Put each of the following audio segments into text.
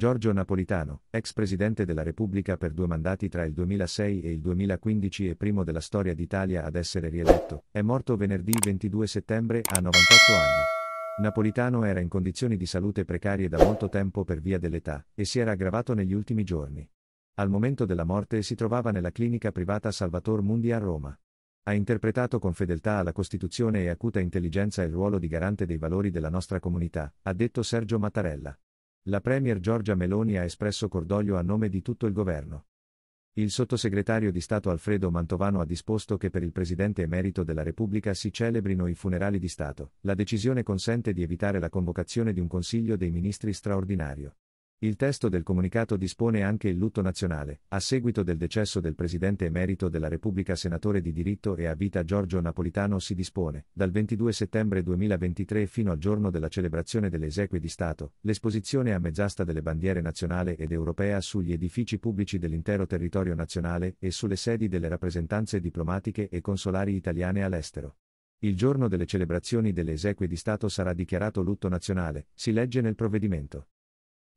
Giorgio Napolitano, ex presidente della Repubblica per due mandati tra il 2006 e il 2015 e primo della storia d'Italia ad essere rieletto, è morto venerdì 22 settembre a 98 anni. Napolitano era in condizioni di salute precarie da molto tempo per via dell'età e si era aggravato negli ultimi giorni. Al momento della morte si trovava nella clinica privata Salvator Mundi a Roma. Ha interpretato con fedeltà alla Costituzione e acuta intelligenza il ruolo di garante dei valori della nostra comunità, ha detto Sergio Mattarella. La Premier Giorgia Meloni ha espresso cordoglio a nome di tutto il governo. Il sottosegretario di Stato Alfredo Mantovano ha disposto che per il Presidente emerito della Repubblica si celebrino i funerali di Stato. La decisione consente di evitare la convocazione di un Consiglio dei Ministri straordinario. Il testo del comunicato dispone anche il lutto nazionale, a seguito del decesso del Presidente emerito della Repubblica senatore di diritto e a vita Giorgio Napolitano si dispone, dal 22 settembre 2023 fino al giorno della celebrazione delle esequie di Stato, l'esposizione a mezz'asta delle bandiere nazionale ed europea sugli edifici pubblici dell'intero territorio nazionale e sulle sedi delle rappresentanze diplomatiche e consolari italiane all'estero. Il giorno delle celebrazioni delle esequie di Stato sarà dichiarato lutto nazionale, si legge nel provvedimento.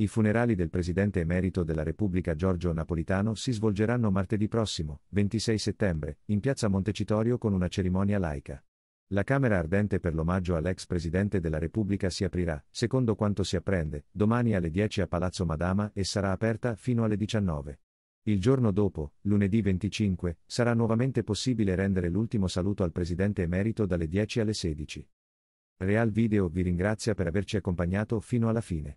I funerali del Presidente emerito della Repubblica Giorgio Napolitano si svolgeranno martedì prossimo, 26 settembre, in piazza Montecitorio con una cerimonia laica. La Camera ardente per l'omaggio all'ex Presidente della Repubblica si aprirà, secondo quanto si apprende, domani alle 10 a Palazzo Madama e sarà aperta fino alle 19. Il giorno dopo, lunedì 25, sarà nuovamente possibile rendere l'ultimo saluto al Presidente emerito dalle 10 alle 16. Real Video vi ringrazia per averci accompagnato fino alla fine.